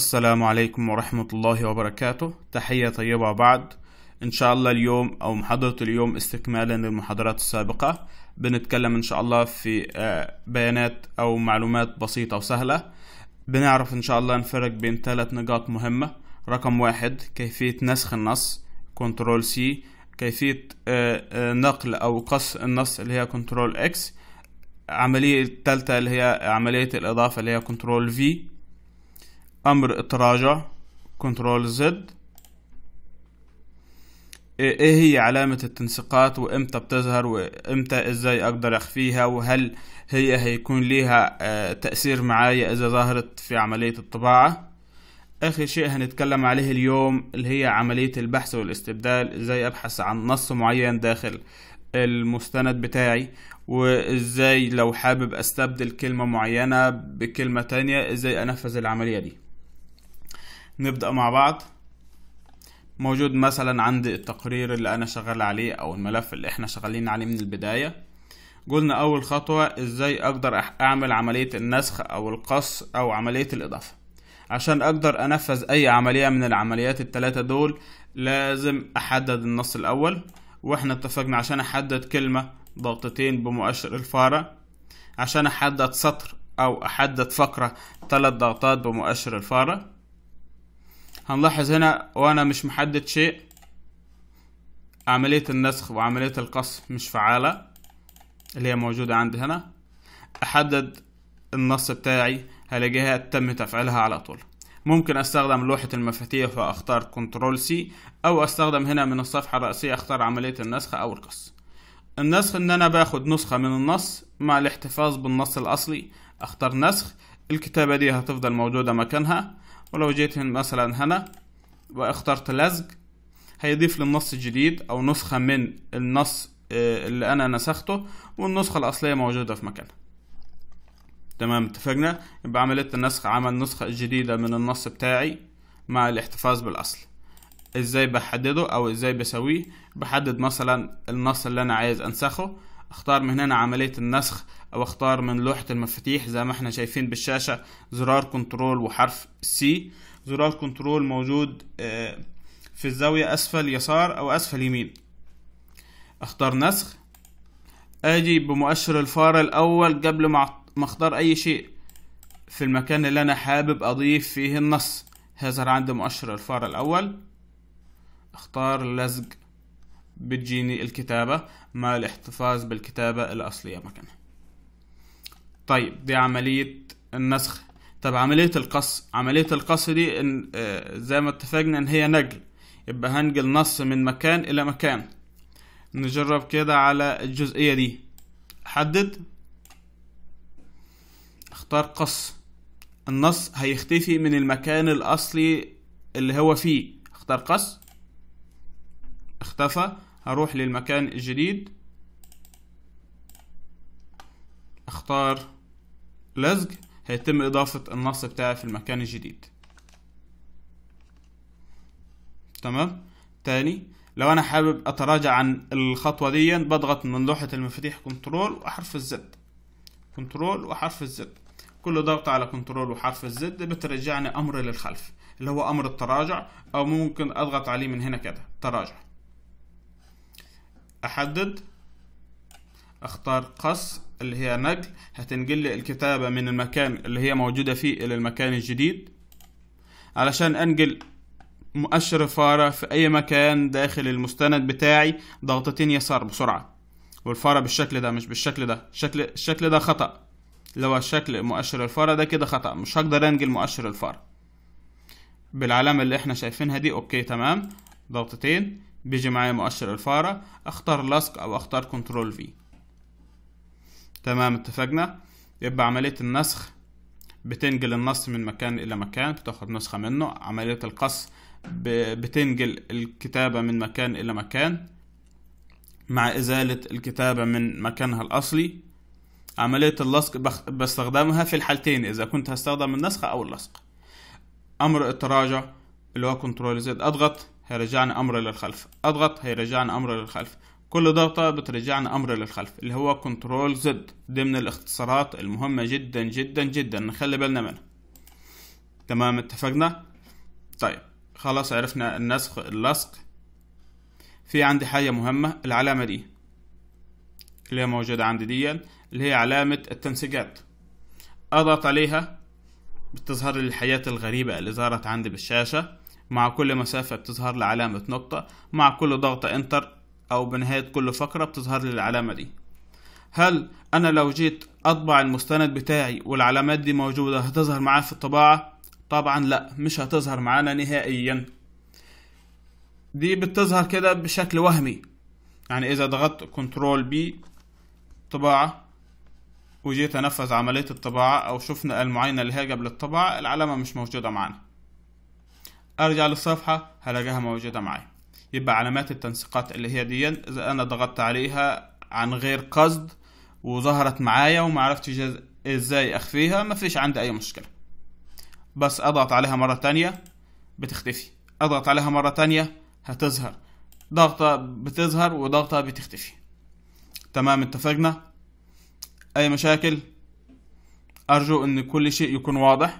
السلام عليكم ورحمة الله وبركاته تحية طيبة بعد إن شاء الله اليوم أو محاضرة اليوم استكمالا للمحاضرات السابقة بنتكلم إن شاء الله في آه، بيانات أو معلومات بسيطة وسهلة بنعرف إن شاء الله نفرق بين ثلاث نقاط مهمة رقم واحد كيفية نسخ النص كنترول سي كيفية آه، آه، نقل أو قص النص اللي هي كنترول اكس عملية التالتة اللي هي عملية الإضافة اللي هي كنترول في امر التراجع كنترول زد إيه-, ايه هي علامة التنسيقات وامتى بتظهر وامتى ازاي اقدر اخفيها وهل هي هيكون ليها آه، تأثير معايا اذا ظهرت في عملية الطباعة اخر شيء هنتكلم عليه اليوم اللي هي عملية البحث والاستبدال ازاي ابحث عن نص معين داخل المستند بتاعي وازاي لو حابب استبدل كلمة معينة بكلمة تانية ازاي انفذ العملية دي نبدأ مع بعض موجود مثلا عندي التقرير اللي أنا شغال عليه أو الملف اللي احنا شغالين عليه من البداية قلنا أول خطوة إزاي أقدر أعمل عملية النسخ أو القص أو عملية الإضافة عشان أقدر أنفذ أي عملية من العمليات التلاتة دول لازم أحدد النص الأول واحنا اتفقنا عشان أحدد كلمة ضغطتين بمؤشر الفارة عشان أحدد سطر أو أحدد فقرة تلات ضغطات بمؤشر الفارة هنلاحظ هنا وانا مش محدد شيء عملية النسخ وعملية القص مش فعالة اللي هي موجودة عندي هنا احدد النص بتاعي هلاقيها تم تفعيلها على طول ممكن استخدم لوحة المفاتيح فاختار كنترول سي او استخدم هنا من الصفحة الرئيسية اختار عملية النسخ او القص النسخ ان انا باخد نسخة من النص مع الاحتفاظ بالنص الاصلي اختار نسخ الكتابة دي هتفضل موجودة مكانها ولو جيت مثلا هنا واخترت لزج هيضيف للنص جديد او نسخة من النص آه، اللي انا نسخته والنسخة الاصلية موجودة في مكانها تمام اتفقنا يبقى عملية النسخ عمل نسخة جديدة من النص بتاعي مع الاحتفاظ بالاصل ازاي بحدده او ازاي بسويه بحدد مثلا النص اللي انا عايز انسخه اختار من هنا عملية النسخ او اختار من لوحة المفاتيح زي ما احنا شايفين بالشاشة زرار كنترول وحرف سي زرار كنترول موجود آه، في الزاوية اسفل يسار او اسفل يمين اختار نسخ اجي بمؤشر الفار الاول قبل ما اختار اي شيء في المكان اللي انا حابب اضيف فيه النص هيظهر عندي مؤشر الفار الاول اختار لزق بتجيني الكتابة مع الاحتفاظ بالكتابة الأصلية مكانها طيب دي عملية النسخ طب عملية القص عملية القص دي إن آه، زي ما اتفقنا إن هي نقل يبقى هنقل نص من مكان إلى مكان نجرب كده على الجزئية دي حدد اختار قص النص هيختفي من المكان الأصلي اللي هو فيه اختار قص اختفى هروح للمكان الجديد اختار لزق هيتم اضافة النص بتاعي في المكان الجديد تمام تاني لو انا حابب اتراجع عن الخطوة دي بضغط من لوحة المفاتيح كنترول وحرف الزد كنترول وحرف الزد كل ضغط على كنترول وحرف الزد بترجعني امر للخلف اللي هو امر التراجع او ممكن اضغط عليه من هنا كده تراجع احدد اختار قص اللي هي نقل هتنقل لي الكتابة من المكان اللي هي موجودة فيه الى المكان الجديد علشان انقل مؤشر الفارة في اي مكان داخل المستند بتاعي ضغطتين يسار بسرعة والفارة بالشكل ده مش بالشكل ده شكل الشكل ده خطأ لو شكل مؤشر الفارة ده كده خطأ مش هقدر انقل مؤشر الفارة بالعلامة اللي احنا شايفينها دي اوكي تمام ضغطتين بيجي معايا مؤشر الفارة اختار لاسك او اختار كنترول في تمام اتفقنا يبقى عملية النسخ بتنقل النص من مكان الى مكان بتاخد نسخة منه عملية القص بتنقل الكتابة من مكان الى مكان مع ازالة الكتابة من مكانها الاصلي عملية اللصق بستخدمها في الحالتين اذا كنت هستخدم النسخ او اللصق امر التراجع اللي هو كنترول زد اضغط هيرجعنا امر للخلف اضغط هيرجعنا امر للخلف كل ضغطة بترجعنا امر للخلف اللي هو كنترول زد دي من الاختصارات المهمة جدا جدا جدا نخلي بالنا منها تمام اتفقنا طيب خلاص عرفنا النسخ اللصق في عندي حاجة مهمة العلامة دي اللي هي موجودة عندي دي اللي هي علامة التنسيقات اضغط عليها بتظهر لي الحاجات الغريبة اللي ظهرت عندي بالشاشة مع كل مسافة بتظهر لي علامة نقطة مع كل ضغطة انتر أو بنهاية كل فقرة بتظهر لي العلامة دي هل أنا لو جيت أطبع المستند بتاعي والعلامات دي موجودة هتظهر معاه في الطباعة؟ طبعا لا مش هتظهر معانا نهائيا دي بتظهر كده بشكل وهمي يعني إذا ضغطت كنترول بي طباعة وجيت أنفذ عملية الطباعة أو شفنا المعينة اللي هي قبل الطباعة العلامة مش موجودة معانا ارجع للصفحة هلاقيها موجودة معايا يبقى علامات التنسيقات اللي هي دي اذا انا ضغطت عليها عن غير قصد وظهرت معايا ومعرفتش ازاي اخفيها مفيش عندي اي مشكلة بس اضغط عليها مرة تانية بتختفي اضغط عليها مرة تانية هتظهر ضغطة بتظهر وضغطة بتختفي تمام اتفقنا اي مشاكل ارجو ان كل شيء يكون واضح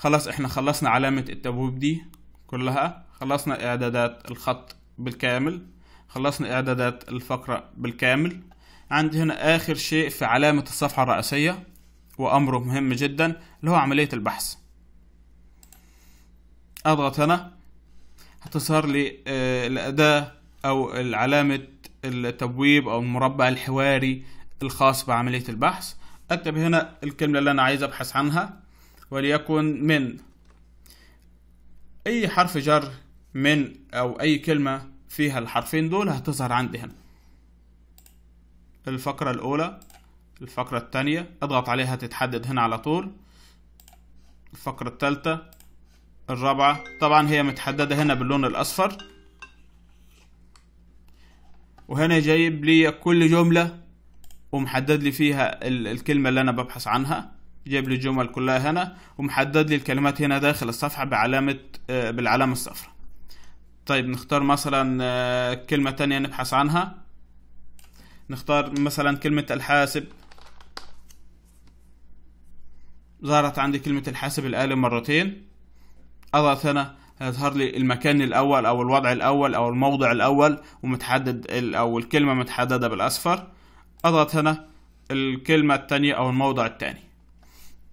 خلاص احنا خلصنا علامة التبويب دي كلها خلصنا اعدادات الخط بالكامل خلصنا اعدادات الفقرة بالكامل عندي هنا اخر شيء في علامة الصفحة الرئيسية وامره مهم جدا اللي هو عملية البحث اضغط هنا هتظهر لي آه، الاداة او علامة التبويب او المربع الحواري الخاص بعملية البحث اكتب هنا الكلمة اللي انا عايز ابحث عنها وليكن من أي حرف جر من أو أي كلمة فيها الحرفين دول هتظهر عندي هنا الفقرة الأولى الفقرة التانية اضغط عليها تتحدد هنا على طول الفقرة التالتة الرابعة طبعا هي متحددة هنا باللون الأصفر وهنا جايب لي كل جملة ومحدد لي فيها الكلمة اللي أنا ببحث عنها جايب لي الجمل كلها هنا ومحدد لي الكلمات هنا داخل الصفحة بعلامة آه، بالعلامة الصفراء طيب نختار مثلا آه، كلمة تانية نبحث عنها نختار مثلا كلمة الحاسب ظهرت عندي كلمة الحاسب الآلي مرتين أضغط هنا هيظهر لي المكان الأول أو الوضع الأول أو الموضع الأول ومتحدد أو الكلمة متحددة بالأصفر أضغط هنا الكلمة التانية أو الموضع التاني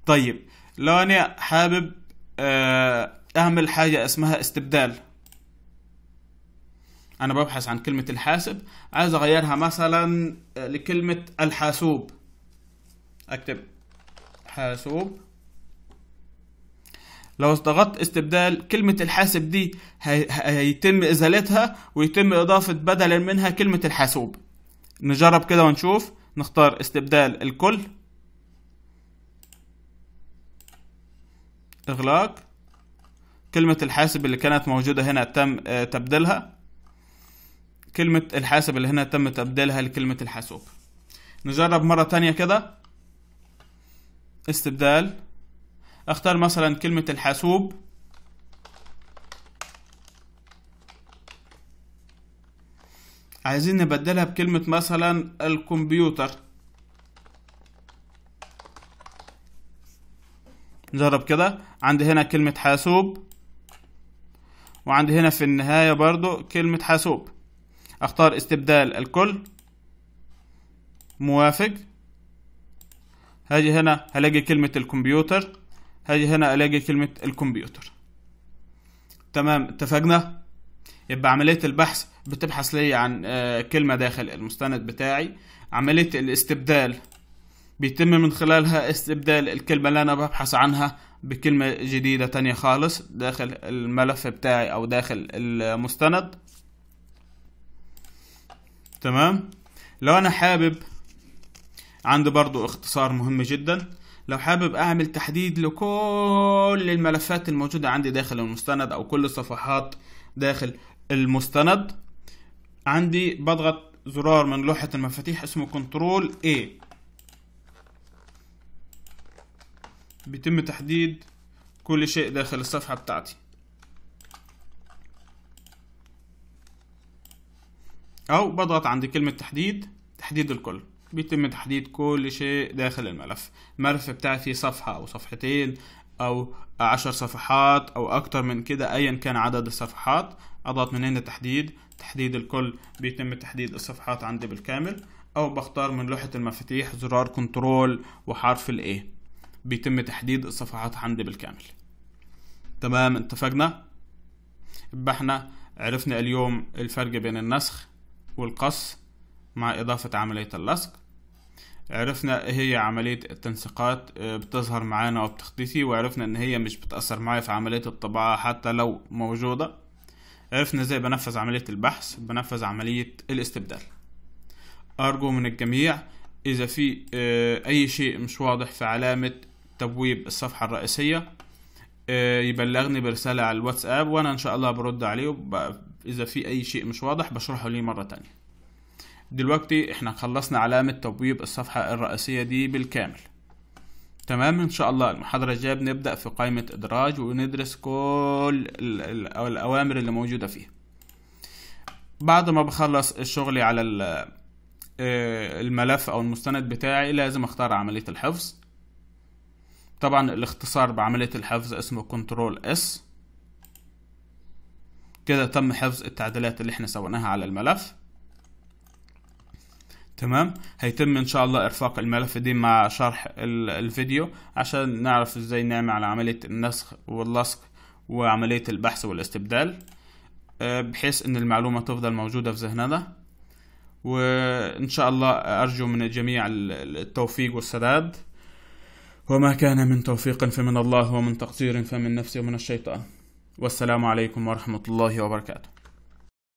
طيب لو انا حابب اعمل آه، حاجة اسمها استبدال انا ببحث عن كلمة الحاسب عايز اغيرها مثلا آه، لكلمة الحاسوب اكتب حاسوب لو ضغطت استبدال كلمة الحاسب دي هيتم ازالتها ويتم اضافة بدلا منها كلمة الحاسوب نجرب كده ونشوف نختار استبدال الكل إغلاق كلمة الحاسب اللي كانت موجودة هنا تم آه، تبديلها كلمة الحاسب اللي هنا تم تبديلها لكلمة الحاسوب نجرب مرة تانية كده استبدال اختار مثلا كلمة الحاسوب عايزين نبدلها بكلمة مثلا الكمبيوتر نجرب كده عندي هنا كلمة حاسوب وعندي هنا في النهاية برضو كلمة حاسوب اختار استبدال الكل موافق هاجي هنا هلاقي كلمة الكمبيوتر هاجي هنا الاقي كلمة الكمبيوتر تمام اتفقنا يبقى عملية البحث بتبحث لي عن آه، كلمة داخل المستند بتاعي عملية الاستبدال بيتم من خلالها استبدال الكلمة اللي أنا ببحث عنها بكلمة جديدة تانية خالص داخل الملف بتاعي أو داخل المستند تمام لو أنا حابب عندي برضو اختصار مهم جدا لو حابب أعمل تحديد لكل الملفات الموجودة عندي داخل المستند أو كل الصفحات داخل المستند عندي بضغط زرار من لوحة المفاتيح اسمه كنترول A بيتم تحديد كل شيء داخل الصفحة بتاعتي أو بضغط عند كلمة تحديد تحديد الكل بيتم تحديد كل شيء داخل الملف الملف بتاعي فيه صفحة أو صفحتين أو عشر صفحات أو أكتر من كده أيا كان عدد الصفحات أضغط من هنا تحديد تحديد الكل بيتم تحديد الصفحات عندي بالكامل أو بختار من لوحة المفاتيح زرار كنترول وحرف A بيتم تحديد الصفحات عندي بالكامل تمام اتفقنا يبقى احنا عرفنا اليوم الفرق بين النسخ والقص مع إضافة عملية اللصق عرفنا هي عملية التنسيقات آه، بتظهر معانا وبتختفي وعرفنا ان هي مش بتأثر معايا في عملية الطباعة حتى لو موجودة عرفنا ازاي بنفذ عملية البحث بنفذ عملية الاستبدال أرجو من الجميع إذا في آه، أي شيء مش واضح في علامة تبويب الصفحة الرئيسية آه، يبلغني برسالة على الواتساب وأنا إن شاء الله برد عليه إذا في أي شيء مش واضح بشرحه ليه مرة تانية دلوقتي احنا خلصنا علامة تبويب الصفحة الرئيسية دي بالكامل تمام ان شاء الله المحاضرة الجاية بنبدأ في قائمة ادراج وندرس كل الاوامر اللي موجودة فيها بعد ما بخلص شغلي على آه، الملف او المستند بتاعي لازم اختار عملية الحفظ طبعا الاختصار بعملية الحفظ اسمه كنترول اس كده تم حفظ التعديلات اللي احنا سويناها على الملف تمام هيتم ان شاء الله ارفاق الملف دي مع شرح الفيديو عشان نعرف ازاي نعمل على عملية النسخ واللصق وعملية البحث والاستبدال آه، بحيث ان المعلومة تفضل موجودة في ذهننا وإن شاء الله أرجو من الجميع التوفيق والسداد وما كان من توفيق فمن الله ومن تقصير فمن نفسي ومن الشيطان والسلام عليكم ورحمة الله وبركاته